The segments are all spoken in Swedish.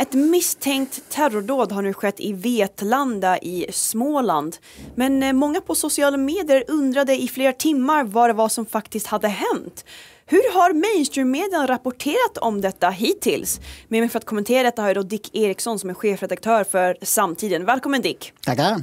Ett misstänkt terrordåd har nu skett i Vetlanda i Småland. Men eh, många på sociala medier undrade i flera timmar vad det var som faktiskt hade hänt. Hur har mainstreammedia rapporterat om detta hittills? Med mig för att kommentera detta har jag då Dick Eriksson som är chefredaktör för Samtiden. Välkommen Dick! Tackar!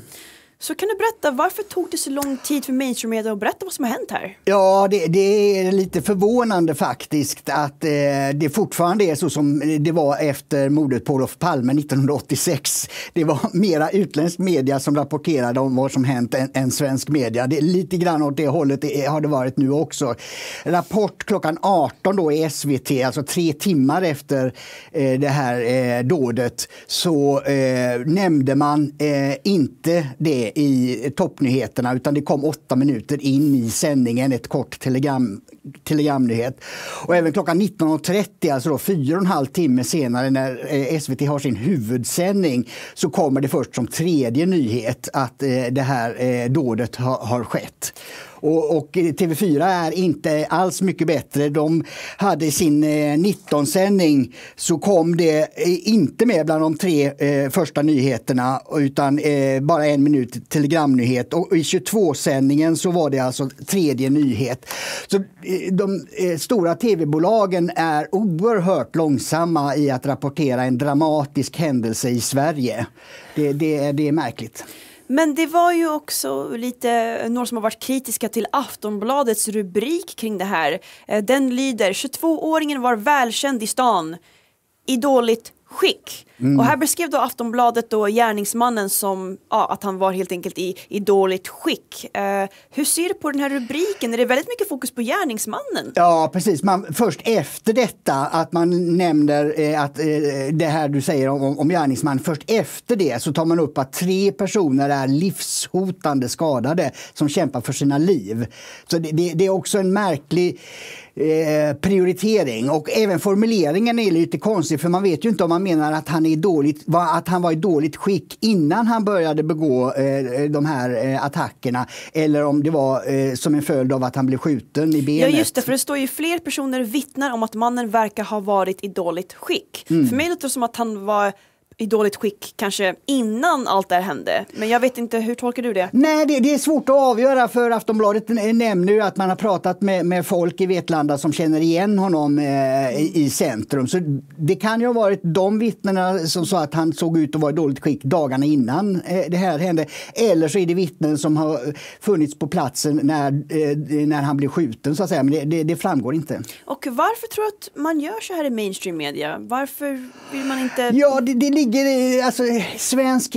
Så kan du berätta, varför tog det så lång tid för mainstream-media att berätta vad som har hänt här? Ja, det, det är lite förvånande faktiskt att eh, det fortfarande är så som det var efter mordet på Olof Palme 1986. Det var mera utländsk media som rapporterade om vad som hänt än, än svensk media. Det, lite grann åt det hållet det, har det varit nu också. Rapport klockan 18 då i SVT, alltså tre timmar efter eh, det här eh, dådet, så eh, nämnde man eh, inte det i toppnyheterna utan det kom åtta minuter in i sändningen ett kort telegram, telegramnyhet. Och även klockan 19.30, alltså då fyra och en halv timme senare när eh, SVT har sin huvudsändning, så kommer det först som tredje nyhet att eh, det här eh, dådet har skett. Och, och, TV4 är inte alls mycket bättre. De hade sin eh, 19-sändning så kom det inte med bland de tre eh, första nyheterna utan bara en minut telegramnyhet. Och i 22-sändningen så var det alltså tredje nyhet. Så de eh, stora tv-bolagen är oerhört långsamma i att rapportera en dramatisk händelse i Sverige. Det, det, det är märkligt. Men det var ju också lite några som har varit kritiska till Aftonbladets rubrik kring det här. Eh, den lyder 22-åringen var välkänd i stan i dåligt skick. Mm. Och här beskrev då Aftonbladet då gärningsmannen som ja, att han var helt enkelt i, i dåligt skick. Eh, hur ser du på den här rubriken? Är det väldigt mycket fokus på gärningsmannen? Ja precis, man, först efter detta att man nämner eh, att eh, det här du säger om, om gärningsmannen, först efter det så tar man upp att tre personer är livshotande skadade som kämpar för sina liv. Så det, det, det är också en märklig Eh, prioritering och även formuleringen är lite konstig för man vet ju inte om man menar att han, är dåligt, att han var i dåligt skick innan han började begå eh, eh, de här attackerna eller om det var som en följd av att han blev skjuten i benet. Ja just det, för det står ju fler personer vittnar om att mannen verkar ha varit i dåligt skick. Mm. För mig låter det som att han var i dåligt skick kanske innan allt det här hände. Men jag vet inte, hur tolkar du det? Nej, det, det är svårt att avgöra för Aftonbladet nämner ju att man har pratat med, med folk i Vetlanda som känner igen honom eh, i, i, centrum. Så det kan ju ha varit de vittnena som sa att han såg ut att vara i dåligt skick dagarna innan eh, det här hände. Eller så är det vittnen som har funnits på platsen när, eh, när han blev skjuten så att säga. Men det, det, det framgår inte. Och varför tror du att man gör så här i mainstream media? Varför vill man inte? Ja, det, det ligger, alltså, svensk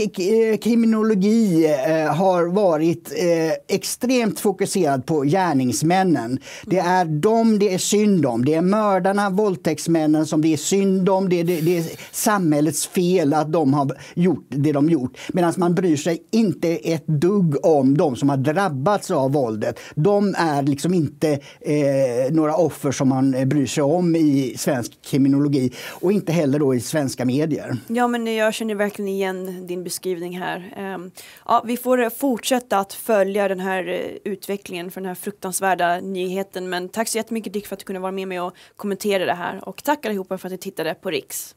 kriminologi eh, har varit eh, extremt fokuserad på gärningsmännen. Det mm. är dem det är synd om. Det är mördarna, våldtäktsmännen som det är synd om. Det, det, det är samhällets fel att de har gjort det de gjort. Medan man bryr sig inte ett dugg om de som har drabbats av våldet. De är liksom inte eh, några offer som man bryr sig om i svensk kriminologi och inte heller då i svenska medier. Ja, men jag känner verkligen igen din beskrivning här. Ehm, ja, vi får eh, fortsätta att följa den här eh, utvecklingen för den här fruktansvärda nyheten. Men tack så jättemycket Dick för att du kunde vara med mig och kommentera det här. Och tack allihopa för att ni tittade på Riks.